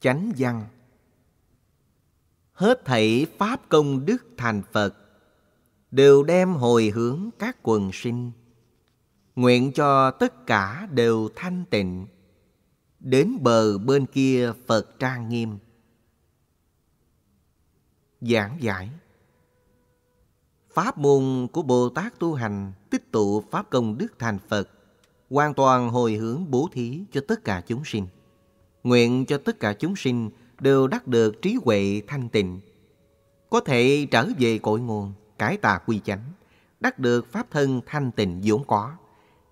chánh văn hết thảy pháp công đức thành phật đều đem hồi hướng các quần sinh nguyện cho tất cả đều thanh tịnh đến bờ bên kia phật trang nghiêm giảng giải pháp môn của bồ tát tu hành tích tụ pháp công đức thành phật hoàn toàn hồi hướng bố thí cho tất cả chúng sinh Nguyện cho tất cả chúng sinh đều đắc được trí huệ thanh tịnh, có thể trở về cội nguồn, cải tà quy chánh, đắc được pháp thân thanh tịnh vốn có,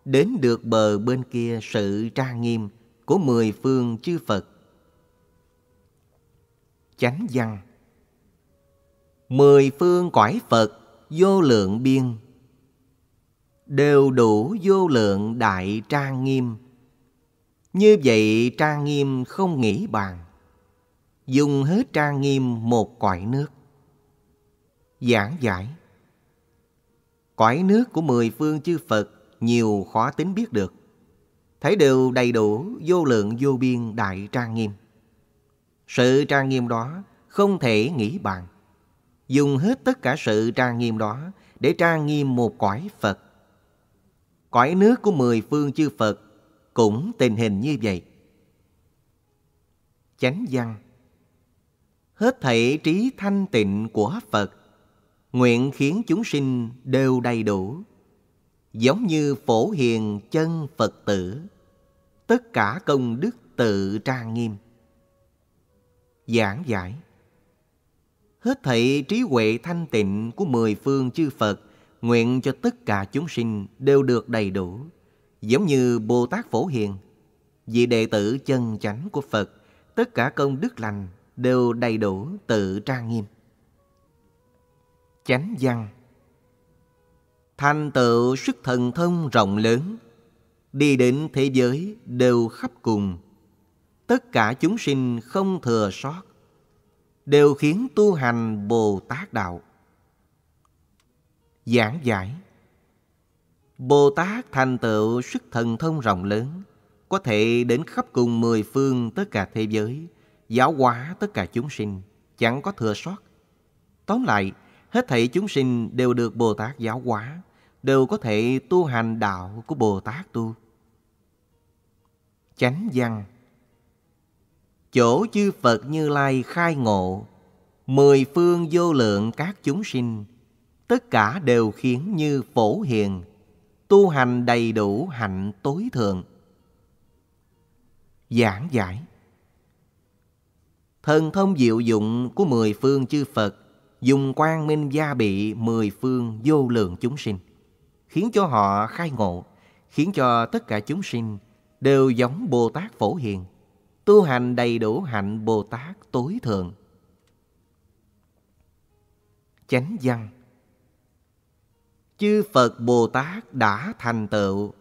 đến được bờ bên kia sự trang nghiêm của mười phương chư Phật. Chánh văn Mười phương quải Phật vô lượng biên đều đủ vô lượng đại trang nghiêm như vậy trang nghiêm không nghĩ bàn Dùng hết trang nghiêm một cõi nước Giảng giải Cõi nước của mười phương chư Phật Nhiều khó tính biết được Thấy đều đầy đủ vô lượng vô biên đại trang nghiêm Sự trang nghiêm đó không thể nghĩ bàn Dùng hết tất cả sự trang nghiêm đó Để trang nghiêm một cõi Phật Cõi nước của mười phương chư Phật cũng tình hình như vậy. Chánh văn Hết thảy trí thanh tịnh của Phật Nguyện khiến chúng sinh đều đầy đủ Giống như phổ hiền chân Phật tử Tất cả công đức tự trang nghiêm Giảng giải Hết thảy trí huệ thanh tịnh của mười phương chư Phật Nguyện cho tất cả chúng sinh đều được đầy đủ Giống như Bồ Tát Phổ Hiền, vị đệ tử chân chánh của Phật, tất cả công đức lành đều đầy đủ tự trang nghiêm. Chánh văn Thành tựu sức thần thông rộng lớn, đi đến thế giới đều khắp cùng. Tất cả chúng sinh không thừa sót, đều khiến tu hành Bồ Tát Đạo. Giảng giải Bồ Tát thành tựu sức thần thông rộng lớn, có thể đến khắp cùng mười phương tất cả thế giới, giáo hóa tất cả chúng sinh, chẳng có thừa sót. Tóm lại, hết thảy chúng sinh đều được Bồ Tát giáo hóa, đều có thể tu hành đạo của Bồ Tát tu. Chánh văn Chỗ chư Phật Như Lai khai ngộ, mười phương vô lượng các chúng sinh, tất cả đều khiến như phổ hiền tu hành đầy đủ hạnh tối thượng. Giảng giải Thần thông diệu dụng của mười phương chư Phật dùng quang minh gia bị mười phương vô lượng chúng sinh, khiến cho họ khai ngộ, khiến cho tất cả chúng sinh đều giống Bồ Tát Phổ Hiền, tu hành đầy đủ hạnh Bồ Tát tối thượng. Chánh văn chư Phật Bồ Tát đã thành tựu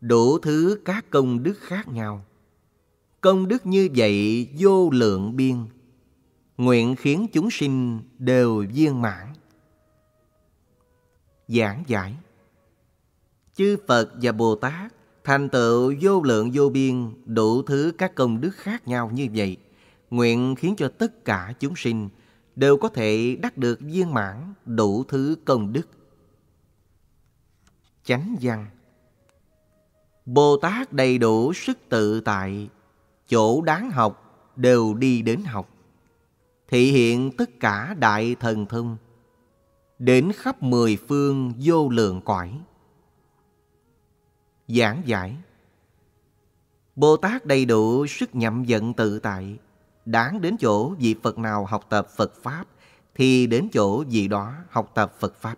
đủ thứ các công đức khác nhau. Công đức như vậy vô lượng biên, nguyện khiến chúng sinh đều viên mãn. Giảng giải Chư Phật và Bồ Tát thành tựu vô lượng vô biên đủ thứ các công đức khác nhau như vậy, nguyện khiến cho tất cả chúng sinh đều có thể đắc được viên mãn đủ thứ công đức chánh văn bồ tát đầy đủ sức tự tại chỗ đáng học đều đi đến học thị hiện tất cả đại thần thông đến khắp mười phương vô lượng cõi giảng giải bồ tát đầy đủ sức nhậm giận tự tại đáng đến chỗ vị phật nào học tập phật pháp thì đến chỗ vị đó học tập phật pháp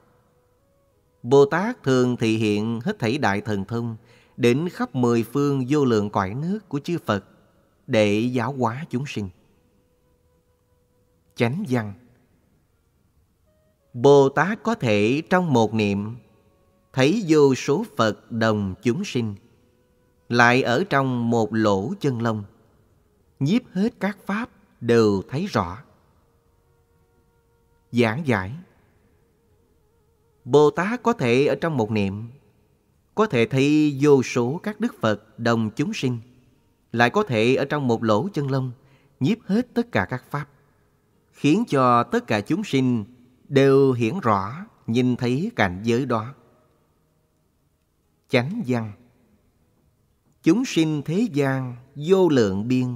Bồ Tát thường thị hiện hết thảy đại thần thông đến khắp mười phương vô lượng cõi nước của chư Phật để giáo hóa chúng sinh. Chánh văn Bồ Tát có thể trong một niệm thấy vô số Phật đồng chúng sinh lại ở trong một lỗ chân lông nhiếp hết các pháp đều thấy rõ giảng giải Bồ Tát có thể ở trong một niệm, có thể thấy vô số các đức Phật đồng chúng sinh, lại có thể ở trong một lỗ chân lông, nhiếp hết tất cả các pháp, khiến cho tất cả chúng sinh đều hiển rõ nhìn thấy cảnh giới đó. Chánh văn Chúng sinh thế gian vô lượng biên,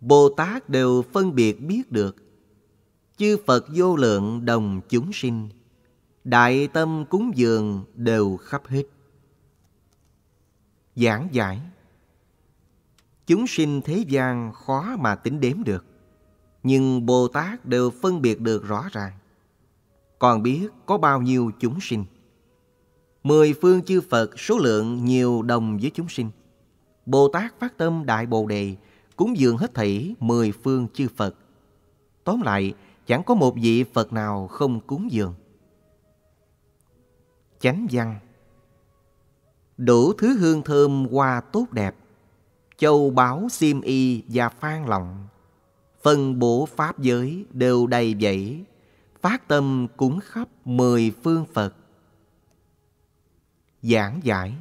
Bồ Tát đều phân biệt biết được, chư Phật vô lượng đồng chúng sinh đại tâm cúng dường đều khắp hết. Giảng giải Chúng sinh thế gian khó mà tính đếm được, nhưng Bồ Tát đều phân biệt được rõ ràng. Còn biết có bao nhiêu chúng sinh. Mười phương chư Phật số lượng nhiều đồng với chúng sinh. Bồ Tát phát tâm Đại Bồ Đề cúng dường hết thảy mười phương chư Phật. Tóm lại, chẳng có một vị Phật nào không cúng dường chánh văn đủ thứ hương thơm hoa tốt đẹp châu báu xiêm y và phan lòng phân bổ pháp giới đều đầy dẫy phát tâm cúng khắp mười phương phật giảng giải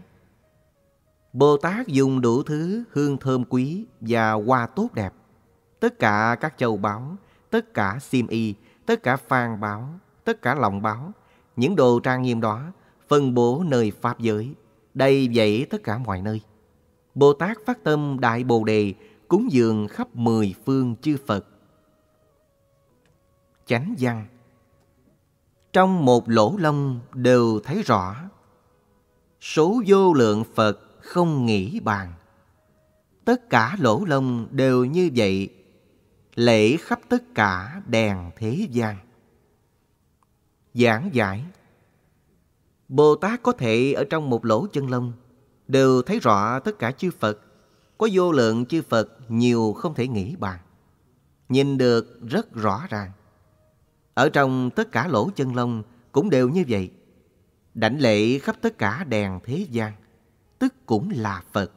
bồ tát dùng đủ thứ hương thơm quý và hoa tốt đẹp tất cả các châu báu tất cả xiêm y tất cả phan báo tất cả lòng báo những đồ trang nghiêm đó phân bố nơi Pháp giới, đầy dẫy tất cả mọi nơi. Bồ Tát phát tâm Đại Bồ Đề cúng dường khắp mười phương chư Phật. Chánh văn Trong một lỗ lông đều thấy rõ, số vô lượng Phật không nghĩ bàn. Tất cả lỗ lông đều như vậy, lễ khắp tất cả đèn thế gian. Giảng giải Bồ Tát có thể ở trong một lỗ chân lông đều thấy rõ tất cả chư Phật. Có vô lượng chư Phật nhiều không thể nghĩ bàn. Nhìn được rất rõ ràng. Ở trong tất cả lỗ chân lông cũng đều như vậy. Đảnh lễ khắp tất cả đèn thế gian, tức cũng là Phật.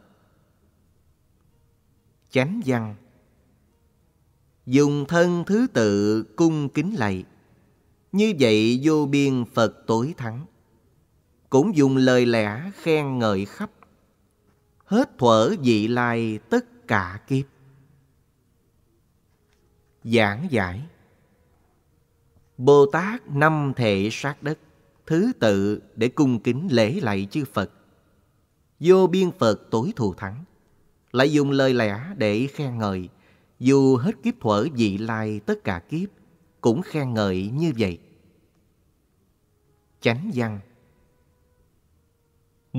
Chánh văn Dùng thân thứ tự cung kính lạy, như vậy vô biên Phật tối thắng cũng dùng lời lẽ khen ngợi khắp hết thuở dị lai tất cả kiếp giảng giải bồ tát năm thể sát đất thứ tự để cung kính lễ lạy chư phật vô biên phật tối thù thắng lại dùng lời lẽ để khen ngợi dù hết kiếp thuở dị lai tất cả kiếp cũng khen ngợi như vậy chánh văn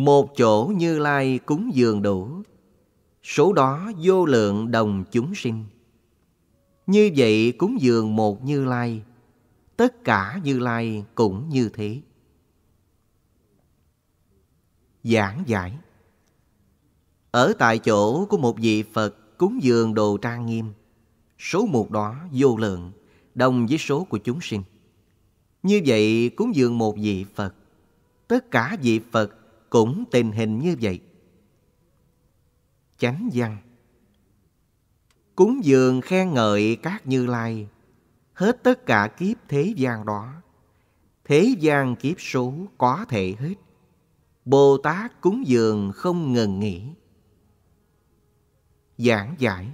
một chỗ như lai cúng dường đủ số đó vô lượng đồng chúng sinh như vậy cúng dường một như lai tất cả như lai cũng như thế giảng giải ở tại chỗ của một vị phật cúng dường đồ trang nghiêm số một đó vô lượng đồng với số của chúng sinh như vậy cúng dường một vị phật tất cả vị phật cũng tình hình như vậy. Chánh văn Cúng dường khen ngợi các như lai Hết tất cả kiếp thế gian đó Thế gian kiếp số có thể hết Bồ Tát cúng dường không ngừng nghỉ Giảng giải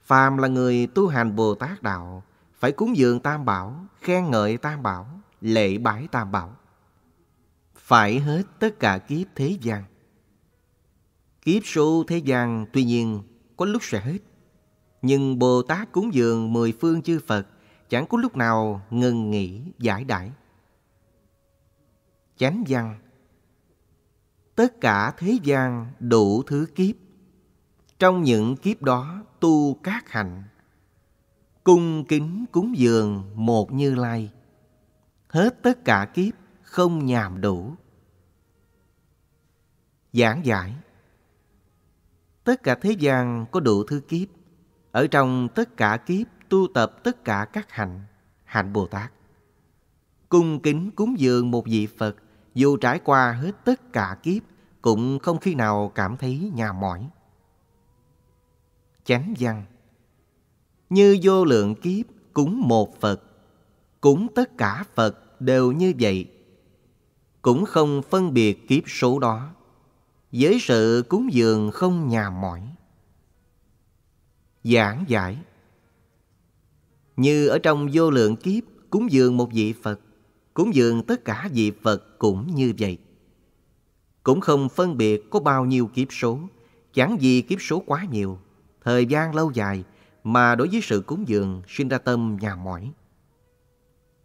Phàm là người tu hành Bồ Tát Đạo Phải cúng dường Tam Bảo, khen ngợi Tam Bảo, lễ bái Tam Bảo phải hết tất cả kiếp thế gian. Kiếp số thế gian tuy nhiên có lúc sẽ hết. Nhưng Bồ Tát cúng dường mười phương chư Phật chẳng có lúc nào ngừng nghỉ giải đãi. Chánh văn Tất cả thế gian đủ thứ kiếp. Trong những kiếp đó tu các hạnh. Cung kính cúng dường một như lai. Hết tất cả kiếp không nhàm đủ giảng giải tất cả thế gian có đủ thứ kiếp ở trong tất cả kiếp tu tập tất cả các hạnh hạnh bồ tát cung kính cúng dường một vị phật dù trải qua hết tất cả kiếp cũng không khi nào cảm thấy nhà mỏi chánh văn như vô lượng kiếp cúng một phật cúng tất cả phật đều như vậy cũng không phân biệt kiếp số đó với sự cúng dường không nhà mỏi giảng giải như ở trong vô lượng kiếp cúng dường một vị phật cúng dường tất cả vị phật cũng như vậy cũng không phân biệt có bao nhiêu kiếp số chẳng gì kiếp số quá nhiều thời gian lâu dài mà đối với sự cúng dường sinh ra tâm nhà mỏi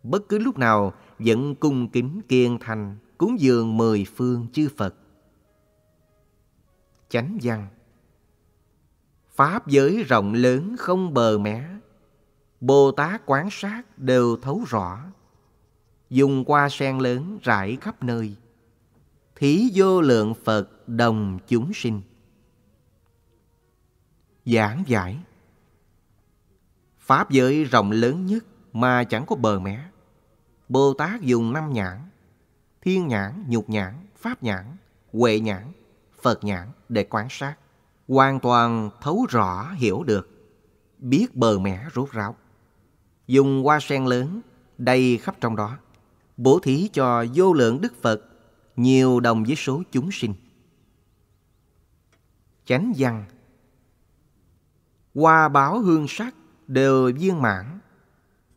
bất cứ lúc nào vẫn cung kính kiên thành cúng dường mười phương chư Phật. Chánh văn Pháp giới rộng lớn không bờ mé, Bồ Tát quán sát đều thấu rõ, dùng qua sen lớn rải khắp nơi, thí vô lượng Phật đồng chúng sinh. Giảng giải Pháp giới rộng lớn nhất mà chẳng có bờ mé. Bồ Tát dùng năm nhãn thiên nhãn, nhục nhãn, pháp nhãn, huệ nhãn, phật nhãn để quan sát. Hoàn toàn thấu rõ hiểu được, biết bờ mẻ rốt ráo. Dùng hoa sen lớn, đầy khắp trong đó, bổ thí cho vô lượng Đức Phật, nhiều đồng với số chúng sinh. Chánh văn Hoa báo hương sắc đều viên mãn,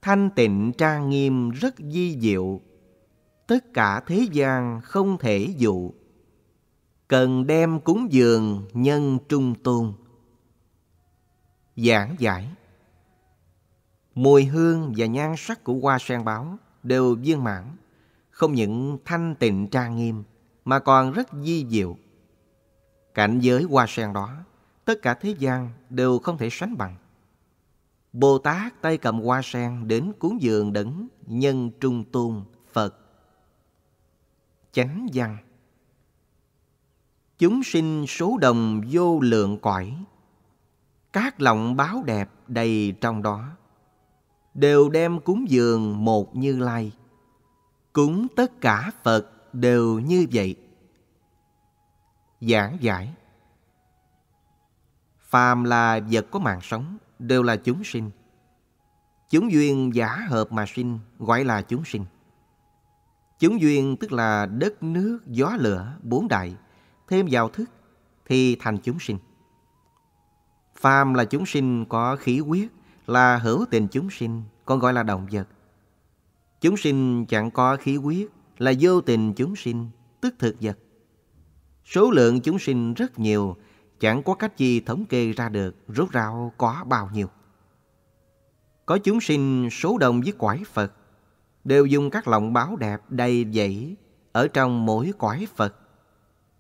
thanh tịnh trang nghiêm rất di diệu tất cả thế gian không thể dụ cần đem cúng dường nhân trung tôn giảng giải mùi hương và nhan sắc của hoa sen báo đều viên mãn không những thanh tịnh trang nghiêm mà còn rất di diệu cảnh giới hoa sen đó tất cả thế gian đều không thể sánh bằng bồ tát tay cầm hoa sen đến cúng dường đấng nhân trung tôn phật chánh văn chúng sinh số đồng vô lượng cõi các lòng báo đẹp đầy trong đó đều đem cúng dường một như lai cúng tất cả phật đều như vậy giảng giải phàm là vật có mạng sống đều là chúng sinh chúng duyên giả hợp mà sinh gọi là chúng sinh Chúng duyên tức là đất nước, gió lửa, bốn đại, thêm vào thức thì thành chúng sinh. Phàm là chúng sinh có khí huyết, là hữu tình chúng sinh, còn gọi là động vật. Chúng sinh chẳng có khí huyết, là vô tình chúng sinh, tức thực vật. Số lượng chúng sinh rất nhiều, chẳng có cách gì thống kê ra được rốt ráo có bao nhiêu. Có chúng sinh số đồng với quải Phật, đều dùng các lòng báo đẹp đầy dẫy ở trong mỗi quải Phật,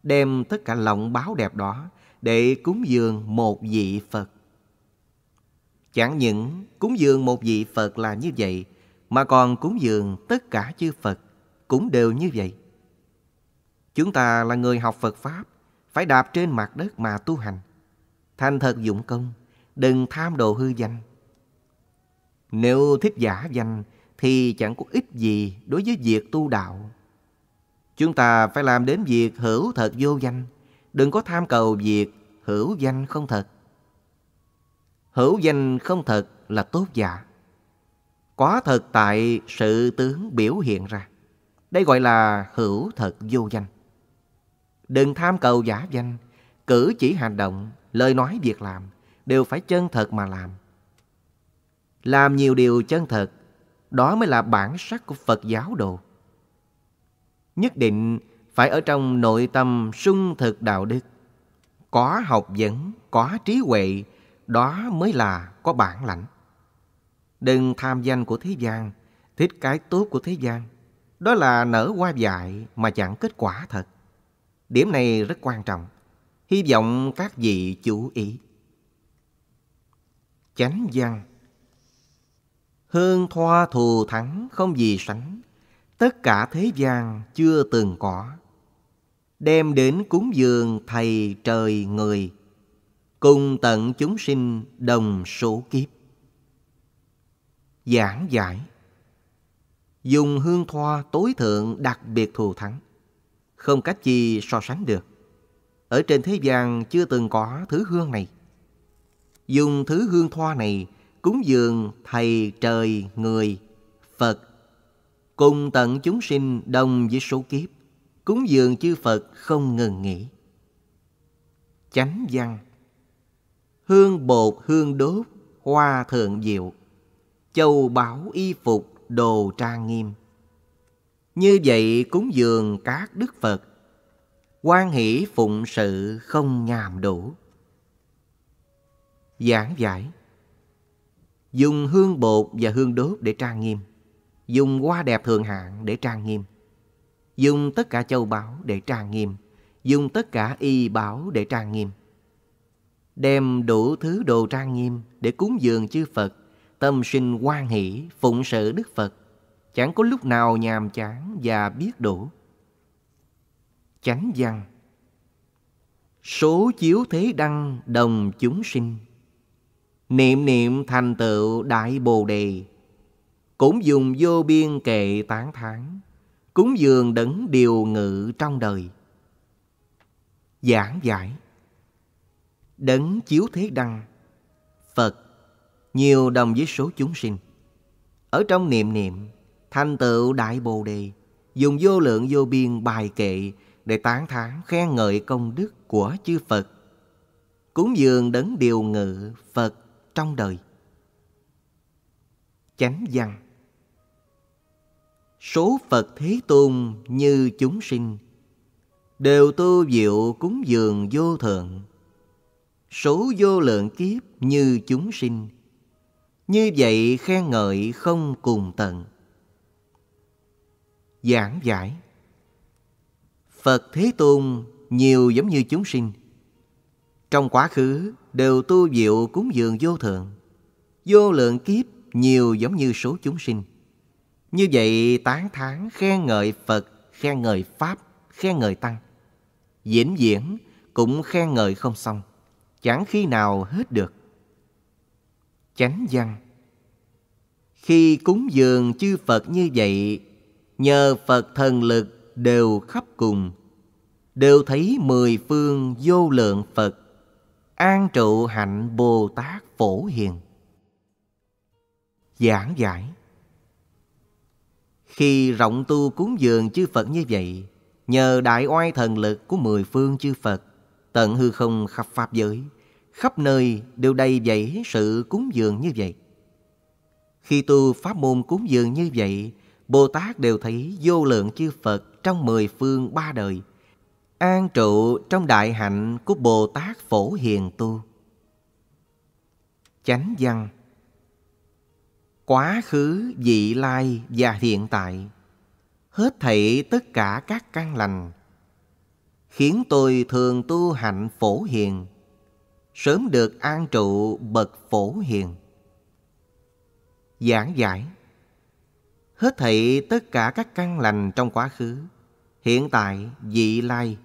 đem tất cả lòng báo đẹp đó để cúng dường một vị Phật. Chẳng những cúng dường một vị Phật là như vậy, mà còn cúng dường tất cả chư Phật cũng đều như vậy. Chúng ta là người học Phật Pháp, phải đạp trên mặt đất mà tu hành. Thành thật dụng công, đừng tham đồ hư danh. Nếu thích giả danh thì chẳng có ích gì đối với việc tu đạo. Chúng ta phải làm đến việc hữu thật vô danh, đừng có tham cầu việc hữu danh không thật. Hữu danh không thật là tốt giả. Quá thật tại sự tướng biểu hiện ra. Đây gọi là hữu thật vô danh. Đừng tham cầu giả danh, cử chỉ hành động, lời nói việc làm đều phải chân thật mà làm. Làm nhiều điều chân thật đó mới là bản sắc của Phật giáo đồ. Nhất định phải ở trong nội tâm sung thực đạo đức. Có học vấn, có trí huệ, đó mới là có bản lãnh. Đừng tham danh của thế gian, thích cái tốt của thế gian. Đó là nở hoa dại mà chẳng kết quả thật. Điểm này rất quan trọng. Hy vọng các vị chú ý. Chánh văn Hương thoa thù thắng không gì sánh, tất cả thế gian chưa từng có. Đem đến cúng dường Thầy trời người, cùng tận chúng sinh đồng số kiếp. Giảng giải Dùng hương thoa tối thượng đặc biệt thù thắng, không cách gì so sánh được. Ở trên thế gian chưa từng có thứ hương này. Dùng thứ hương thoa này cúng dường thầy trời người Phật cùng tận chúng sinh đồng với số kiếp cúng dường chư Phật không ngừng nghỉ chánh văn hương bột hương đốt hoa thượng diệu châu bảo y phục đồ trang nghiêm như vậy cúng dường các đức Phật quan hỷ phụng sự không nhàm đủ giảng giải dùng hương bột và hương đốt để trang nghiêm, dùng hoa đẹp thường hạng để trang nghiêm, dùng tất cả châu báu để trang nghiêm, dùng tất cả y bảo để trang nghiêm. Đem đủ thứ đồ trang nghiêm để cúng dường chư Phật, tâm sinh quan hỷ, phụng sự Đức Phật, chẳng có lúc nào nhàm chán và biết đủ. Chánh văn Số chiếu thế đăng đồng chúng sinh Niệm niệm thành tựu đại bồ đề Cũng dùng vô biên kệ tán thán Cúng dường đấng điều ngự trong đời Giảng giải Đấng chiếu thế đăng Phật Nhiều đồng với số chúng sinh Ở trong niệm niệm Thành tựu đại bồ đề Dùng vô lượng vô biên bài kệ Để tán thán khen ngợi công đức của chư Phật Cúng dường đấng điều ngự Phật trong đời. Chánh văn Số Phật Thế Tôn như chúng sinh Đều tu diệu cúng dường vô thượng Số vô lượng kiếp như chúng sinh Như vậy khen ngợi không cùng tận Giảng giải Phật Thế Tôn nhiều giống như chúng sinh Trong quá khứ đều tu diệu cúng dường vô thượng, vô lượng kiếp nhiều giống như số chúng sinh. Như vậy tán thán khen ngợi Phật, khen ngợi Pháp, khen ngợi Tăng. Diễn diễn cũng khen ngợi không xong, chẳng khi nào hết được. Chánh văn Khi cúng dường chư Phật như vậy, nhờ Phật thần lực đều khắp cùng, đều thấy mười phương vô lượng Phật An trụ hạnh Bồ Tát Phổ Hiền Giảng giải Khi rộng tu cúng dường chư Phật như vậy Nhờ đại oai thần lực của mười phương chư Phật Tận hư không khắp Pháp giới Khắp nơi đều đầy dẫy sự cúng dường như vậy Khi tu pháp môn cúng dường như vậy Bồ Tát đều thấy vô lượng chư Phật trong mười phương ba đời an trụ trong đại hạnh của Bồ Tát Phổ Hiền Tu. Chánh văn Quá khứ, vị lai và hiện tại Hết thảy tất cả các căn lành Khiến tôi thường tu hạnh phổ hiền Sớm được an trụ bậc phổ hiền Giảng giải Hết thảy tất cả các căn lành trong quá khứ Hiện tại, vị lai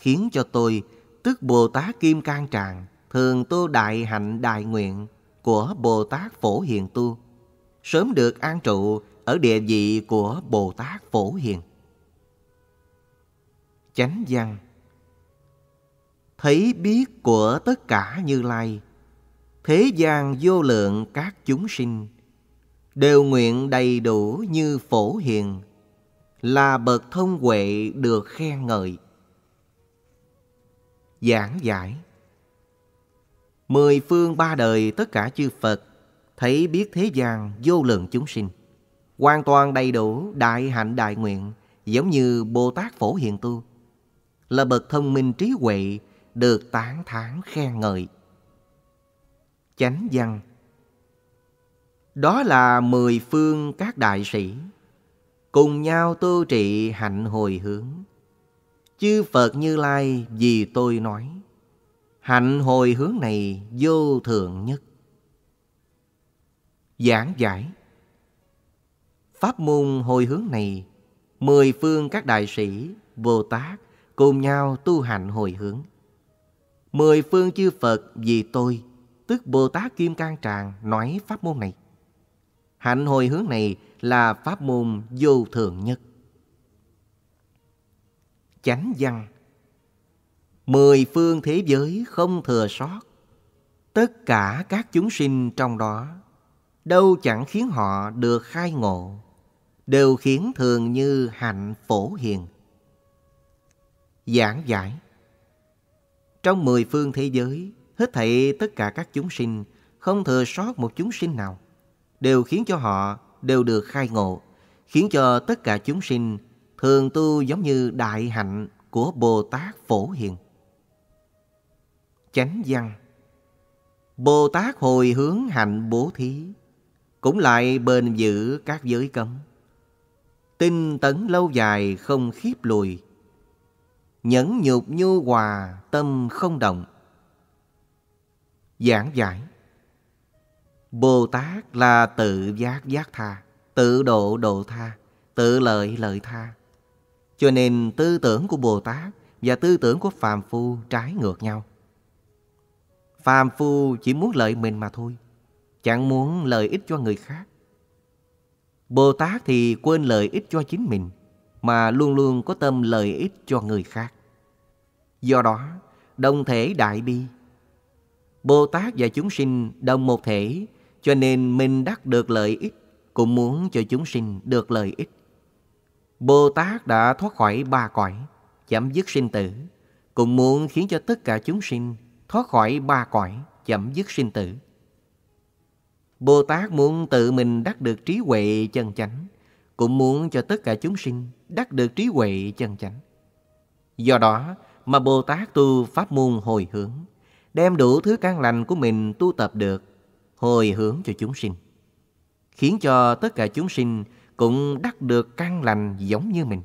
khiến cho tôi tức Bồ Tát Kim Cang Tràng thường tu đại hạnh đại nguyện của Bồ Tát Phổ Hiền tu sớm được an trụ ở địa vị của Bồ Tát Phổ Hiền. Chánh văn Thấy biết của tất cả Như Lai, thế gian vô lượng các chúng sinh, đều nguyện đầy đủ như Phổ Hiền, là bậc thông huệ được khen ngợi giảng giải. Mười phương ba đời tất cả chư Phật thấy biết thế gian vô lượng chúng sinh. Hoàn toàn đầy đủ đại hạnh đại nguyện giống như Bồ Tát Phổ hiện Tu. Là bậc thông minh trí huệ được tán thán khen ngợi. Chánh văn Đó là mười phương các đại sĩ cùng nhau tu trị hạnh hồi hướng Chư Phật Như Lai vì tôi nói Hạnh hồi hướng này vô thượng nhất Giảng giải Pháp môn hồi hướng này Mười phương các đại sĩ, Bồ Tát Cùng nhau tu hành hồi hướng Mười phương chư Phật vì tôi Tức Bồ Tát Kim Cang Tràng nói pháp môn này Hạnh hồi hướng này là pháp môn vô thượng nhất chánh văn mười phương thế giới không thừa sót tất cả các chúng sinh trong đó đâu chẳng khiến họ được khai ngộ đều khiến thường như hạnh phổ hiền giảng giải trong mười phương thế giới hết thảy tất cả các chúng sinh không thừa sót một chúng sinh nào đều khiến cho họ đều được khai ngộ khiến cho tất cả chúng sinh thường tu giống như đại hạnh của Bồ Tát Phổ Hiền. Chánh văn Bồ Tát hồi hướng hạnh bố thí cũng lại bền giữ các giới cấm. Tinh tấn lâu dài không khiếp lùi. Nhẫn nhục nhu hòa tâm không động. Giảng giải Bồ Tát là tự giác giác tha, tự độ độ tha, tự lợi lợi tha, cho nên tư tưởng của Bồ Tát và tư tưởng của phàm phu trái ngược nhau. Phàm phu chỉ muốn lợi mình mà thôi, chẳng muốn lợi ích cho người khác. Bồ Tát thì quên lợi ích cho chính mình mà luôn luôn có tâm lợi ích cho người khác. Do đó, đồng thể đại bi. Bồ Tát và chúng sinh đồng một thể, cho nên mình đắc được lợi ích cũng muốn cho chúng sinh được lợi ích. Bồ Tát đã thoát khỏi ba cõi, chấm dứt sinh tử, cũng muốn khiến cho tất cả chúng sinh thoát khỏi ba cõi, chấm dứt sinh tử. Bồ Tát muốn tự mình đắc được trí huệ chân chánh, cũng muốn cho tất cả chúng sinh đắc được trí huệ chân chánh. Do đó mà Bồ Tát tu pháp môn hồi hướng, đem đủ thứ căn lành của mình tu tập được, hồi hướng cho chúng sinh, khiến cho tất cả chúng sinh cũng đắc được căn lành giống như mình.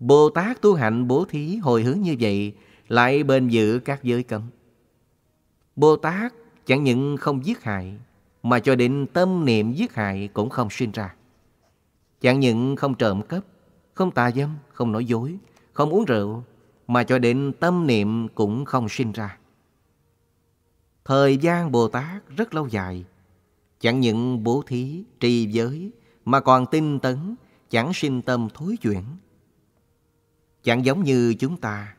Bồ Tát tu hạnh bố thí hồi hướng như vậy lại bền giữ các giới cấm. Bồ Tát chẳng những không giết hại mà cho đến tâm niệm giết hại cũng không sinh ra. Chẳng những không trộm cắp, không tà dâm, không nói dối, không uống rượu mà cho đến tâm niệm cũng không sinh ra. Thời gian Bồ Tát rất lâu dài, Chẳng những bố thí, trì giới mà còn tinh tấn, chẳng sinh tâm thối chuyển. Chẳng giống như chúng ta,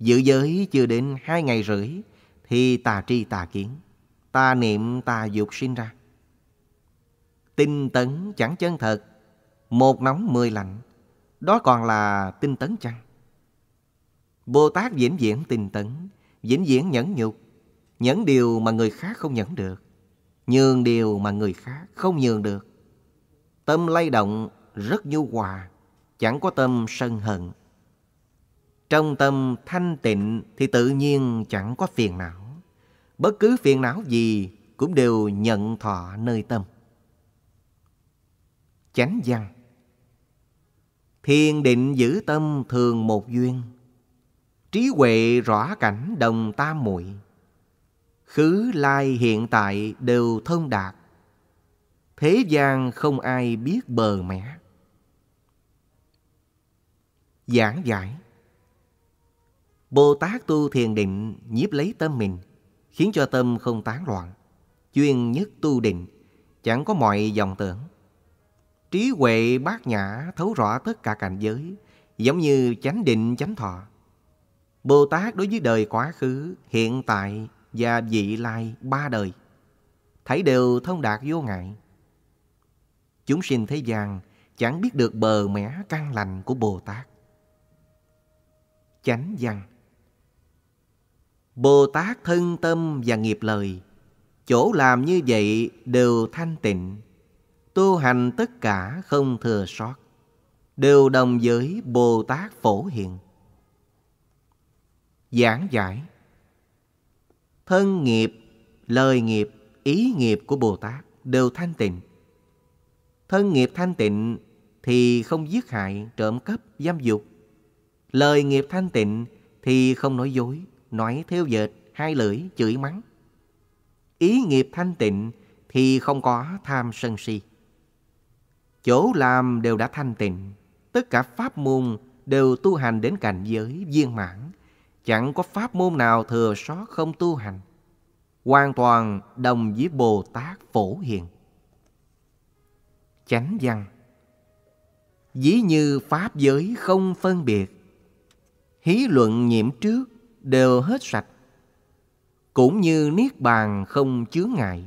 giữ giới chưa đến hai ngày rưỡi thì tà tri tà kiến, tà niệm tà dục sinh ra. Tinh tấn chẳng chân thật, một nóng mười lạnh, đó còn là tinh tấn chăng? Bồ Tát diễn diễn tinh tấn, diễn diễn nhẫn nhục, nhẫn điều mà người khác không nhẫn được nhường điều mà người khác không nhường được. Tâm lay động rất nhu hòa, chẳng có tâm sân hận. Trong tâm thanh tịnh thì tự nhiên chẳng có phiền não. Bất cứ phiền não gì cũng đều nhận thọ nơi tâm. Chánh văn Thiền định giữ tâm thường một duyên Trí huệ rõ cảnh đồng tam muội khứ lai hiện tại đều thông đạt thế gian không ai biết bờ mẻ giảng giải bồ tát tu thiền định nhiếp lấy tâm mình khiến cho tâm không tán loạn chuyên nhất tu định chẳng có mọi dòng tưởng trí huệ bát nhã thấu rõ tất cả cảnh giới giống như chánh định chánh thọ bồ tát đối với đời quá khứ hiện tại và vị lai ba đời thấy đều thông đạt vô ngại chúng sinh thế gian chẳng biết được bờ mẻ căn lành của bồ tát chánh văn bồ tát thân tâm và nghiệp lời chỗ làm như vậy đều thanh tịnh tu hành tất cả không thừa sót đều đồng với bồ tát phổ hiện giảng giải thân nghiệp, lời nghiệp, ý nghiệp của Bồ Tát đều thanh tịnh. Thân nghiệp thanh tịnh thì không giết hại, trộm cắp, giam dục. Lời nghiệp thanh tịnh thì không nói dối, nói theo dệt, hai lưỡi, chửi mắng. Ý nghiệp thanh tịnh thì không có tham sân si. Chỗ làm đều đã thanh tịnh, tất cả pháp môn đều tu hành đến cảnh giới viên mãn, chẳng có pháp môn nào thừa sót không tu hành hoàn toàn đồng với bồ tát phổ hiền chánh văn dĩ như pháp giới không phân biệt hí luận nhiễm trước đều hết sạch cũng như niết bàn không chướng ngại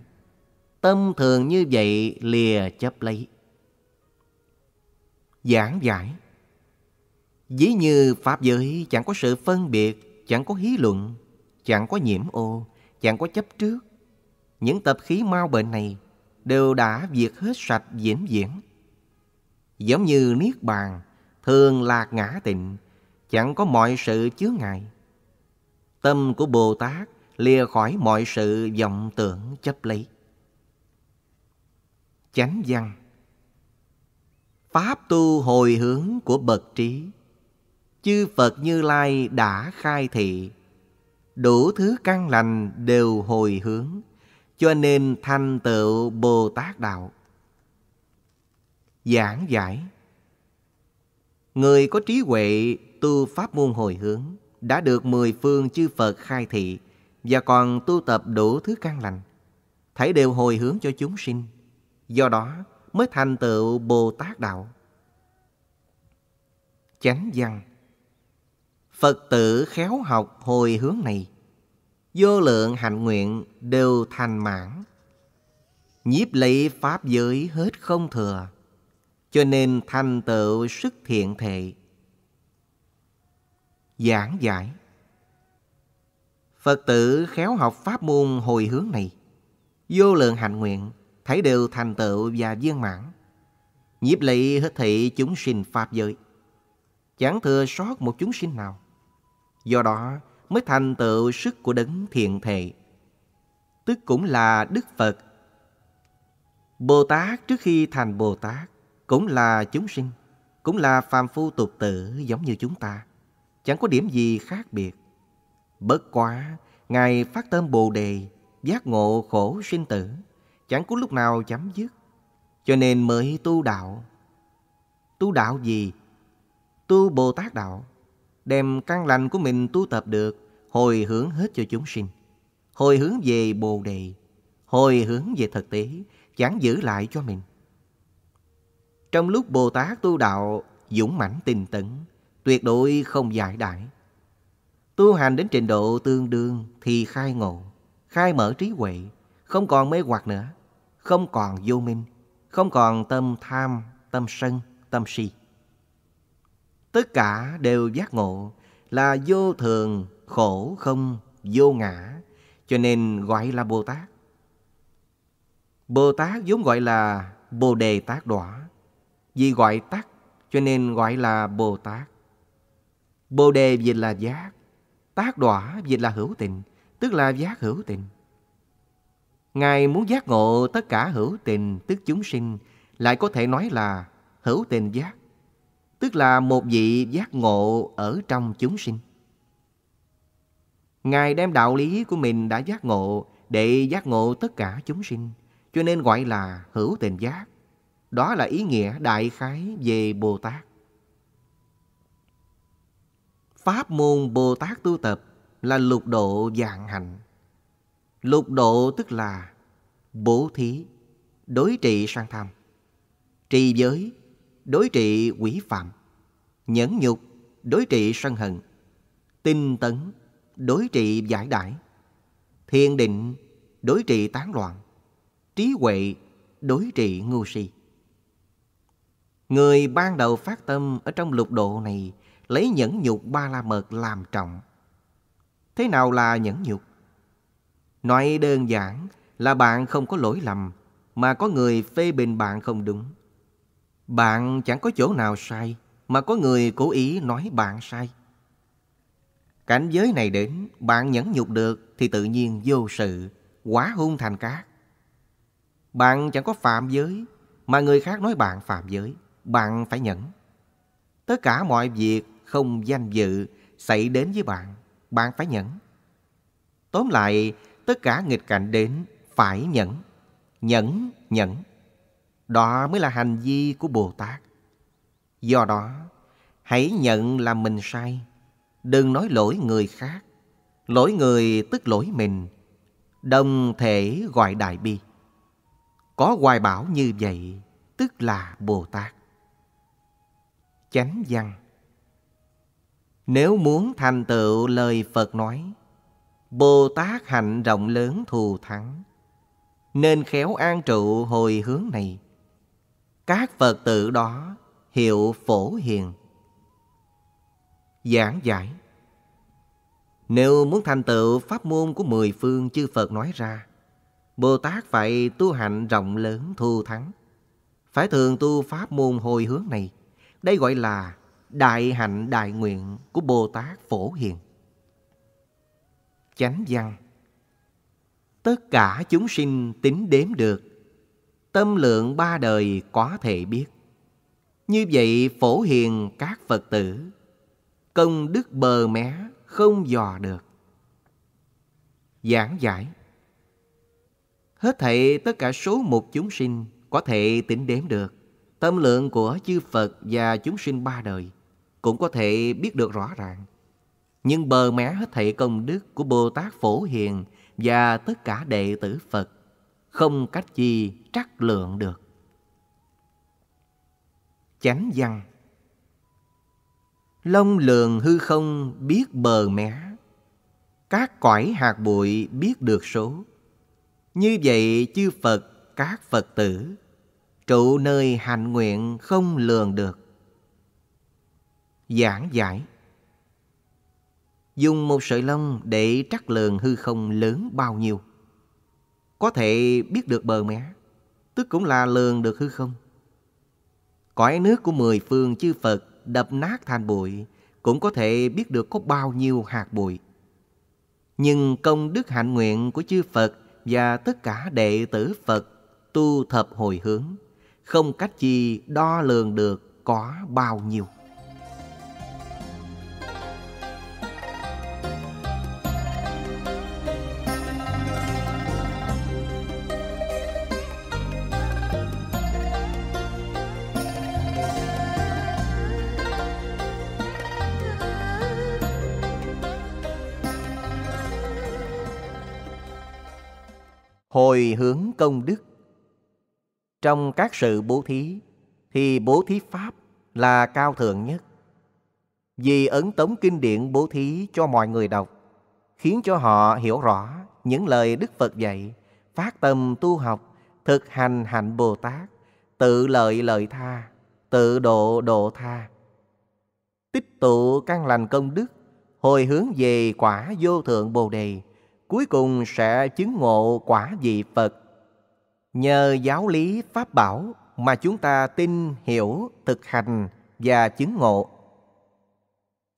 tâm thường như vậy lìa chấp lấy giảng giải dĩ như pháp giới chẳng có sự phân biệt chẳng có hí luận, chẳng có nhiễm ô, chẳng có chấp trước. Những tập khí mau bệnh này đều đã diệt hết sạch diễn viễn. Giống như Niết Bàn, thường lạc ngã tịnh, chẳng có mọi sự chướng ngại. Tâm của Bồ Tát lìa khỏi mọi sự vọng tưởng chấp lấy. Chánh văn Pháp tu hồi hướng của bậc trí chư Phật Như Lai đã khai thị. Đủ thứ căn lành đều hồi hướng, cho nên thành tựu Bồ Tát Đạo. Giảng giải Người có trí huệ tu pháp môn hồi hướng, đã được mười phương chư Phật khai thị và còn tu tập đủ thứ căn lành, thảy đều hồi hướng cho chúng sinh. Do đó mới thành tựu Bồ Tát Đạo. Chánh văn Phật tử khéo học hồi hướng này, vô lượng hạnh nguyện đều thành mãn. Nhiếp lấy pháp giới hết không thừa, cho nên thành tựu sức thiện thệ. Giảng giải Phật tử khéo học pháp môn hồi hướng này, vô lượng hạnh nguyện, thấy đều thành tựu và viên mãn. Nhiếp lị hết thị chúng sinh Pháp giới, chẳng thừa sót một chúng sinh nào do đó mới thành tựu sức của đấng thiện thệ tức cũng là đức phật bồ tát trước khi thành bồ tát cũng là chúng sinh cũng là phàm phu tục tử giống như chúng ta chẳng có điểm gì khác biệt bất quá ngài phát tâm bồ đề giác ngộ khổ sinh tử chẳng có lúc nào chấm dứt cho nên mới tu đạo tu đạo gì tu bồ tát đạo đem căn lành của mình tu tập được, hồi hướng hết cho chúng sinh. Hồi hướng về Bồ Đề, hồi hướng về thực tế, chẳng giữ lại cho mình. Trong lúc Bồ Tát tu đạo, dũng mãnh tinh tấn, tuyệt đối không giải đại. Tu hành đến trình độ tương đương thì khai ngộ, khai mở trí huệ, không còn mê hoặc nữa, không còn vô minh, không còn tâm tham, tâm sân, tâm si tất cả đều giác ngộ là vô thường, khổ không, vô ngã, cho nên gọi là Bồ Tát. Bồ Tát vốn gọi là Bồ Đề Tát Đỏa, vì gọi tắc cho nên gọi là Bồ Tát. Bồ Đề vì là giác, Tát Đỏa vì là hữu tình, tức là giác hữu tình. Ngài muốn giác ngộ tất cả hữu tình, tức chúng sinh, lại có thể nói là hữu tình giác tức là một vị giác ngộ ở trong chúng sinh. Ngài đem đạo lý của mình đã giác ngộ để giác ngộ tất cả chúng sinh, cho nên gọi là hữu tình giác. Đó là ý nghĩa đại khái về Bồ Tát. Pháp môn Bồ Tát tu tập là lục độ dạng hạnh. Lục độ tức là bố thí, đối trị sang tham, trì giới, đối trị quỷ phạm, nhẫn nhục, đối trị sân hận, tinh tấn, đối trị giải đãi, thiền định, đối trị tán loạn, trí huệ, đối trị ngu si. Người ban đầu phát tâm ở trong lục độ này lấy nhẫn nhục ba la mật làm trọng. Thế nào là nhẫn nhục? Nói đơn giản là bạn không có lỗi lầm mà có người phê bình bạn không đúng bạn chẳng có chỗ nào sai mà có người cố ý nói bạn sai. Cảnh giới này đến, bạn nhẫn nhục được thì tự nhiên vô sự, quá hung thành cát. Bạn chẳng có phạm giới mà người khác nói bạn phạm giới, bạn phải nhẫn. Tất cả mọi việc không danh dự xảy đến với bạn, bạn phải nhẫn. Tóm lại, tất cả nghịch cảnh đến phải nhẫn, nhẫn, nhẫn. Đó mới là hành vi của Bồ Tát. Do đó, hãy nhận là mình sai. Đừng nói lỗi người khác. Lỗi người tức lỗi mình. Đồng thể gọi đại bi. Có hoài bảo như vậy, tức là Bồ Tát. Chánh văn Nếu muốn thành tựu lời Phật nói, Bồ Tát hạnh rộng lớn thù thắng, nên khéo an trụ hồi hướng này các Phật tử đó hiệu phổ hiền. Giảng giải Nếu muốn thành tựu pháp môn của mười phương chư Phật nói ra, Bồ Tát phải tu hạnh rộng lớn thu thắng. Phải thường tu pháp môn hồi hướng này. Đây gọi là đại hạnh đại nguyện của Bồ Tát Phổ Hiền. Chánh văn Tất cả chúng sinh tính đếm được tâm lượng ba đời có thể biết. Như vậy phổ hiền các Phật tử, công đức bờ mé không dò được. Giảng giải Hết thảy tất cả số một chúng sinh có thể tính đếm được. Tâm lượng của chư Phật và chúng sinh ba đời cũng có thể biết được rõ ràng. Nhưng bờ mé hết thảy công đức của Bồ Tát Phổ Hiền và tất cả đệ tử Phật không cách gì trắc lượng được. Chánh văn Lông lường hư không biết bờ mé, các cõi hạt bụi biết được số. Như vậy chư Phật, các Phật tử, trụ nơi hành nguyện không lường được. Giảng giải Dùng một sợi lông để trắc lường hư không lớn bao nhiêu có thể biết được bờ mé, tức cũng là lường được hư không. Cõi nước của mười phương chư Phật đập nát thành bụi, cũng có thể biết được có bao nhiêu hạt bụi. Nhưng công đức hạnh nguyện của chư Phật và tất cả đệ tử Phật tu thập hồi hướng, không cách gì đo lường được có bao nhiêu. hồi hướng công đức. Trong các sự bố thí, thì bố thí Pháp là cao thượng nhất. Vì ấn tống kinh điển bố thí cho mọi người đọc, khiến cho họ hiểu rõ những lời Đức Phật dạy, phát tâm tu học, thực hành hạnh Bồ Tát, tự lợi lợi tha, tự độ độ tha. Tích tụ căn lành công đức, hồi hướng về quả vô thượng Bồ Đề, cuối cùng sẽ chứng ngộ quả vị Phật. Nhờ giáo lý Pháp bảo mà chúng ta tin, hiểu, thực hành và chứng ngộ.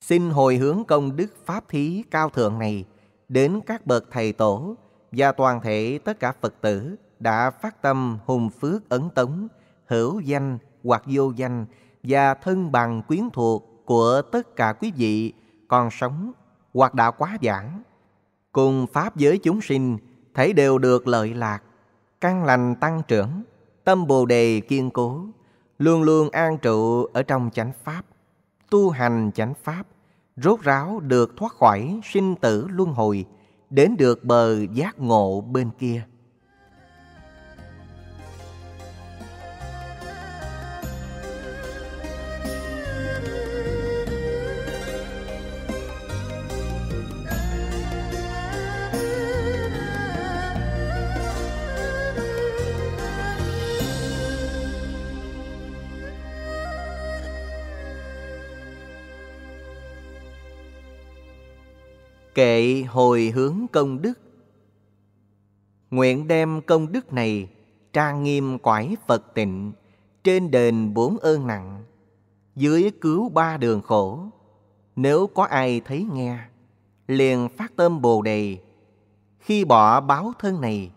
Xin hồi hướng công đức Pháp thí cao thượng này đến các bậc thầy tổ và toàn thể tất cả Phật tử đã phát tâm hùng phước ấn tống, hữu danh hoặc vô danh và thân bằng quyến thuộc của tất cả quý vị còn sống hoặc đã quá giảng cùng pháp giới chúng sinh thấy đều được lợi lạc, căn lành tăng trưởng, tâm Bồ đề kiên cố, luôn luôn an trụ ở trong chánh pháp, tu hành chánh pháp, rốt ráo được thoát khỏi sinh tử luân hồi, đến được bờ giác ngộ bên kia. kệ hồi hướng công đức nguyện đem công đức này trang nghiêm quải phật tịnh trên đền bốn ơn nặng dưới cứu ba đường khổ nếu có ai thấy nghe liền phát tâm bồ đề khi bỏ báo thân này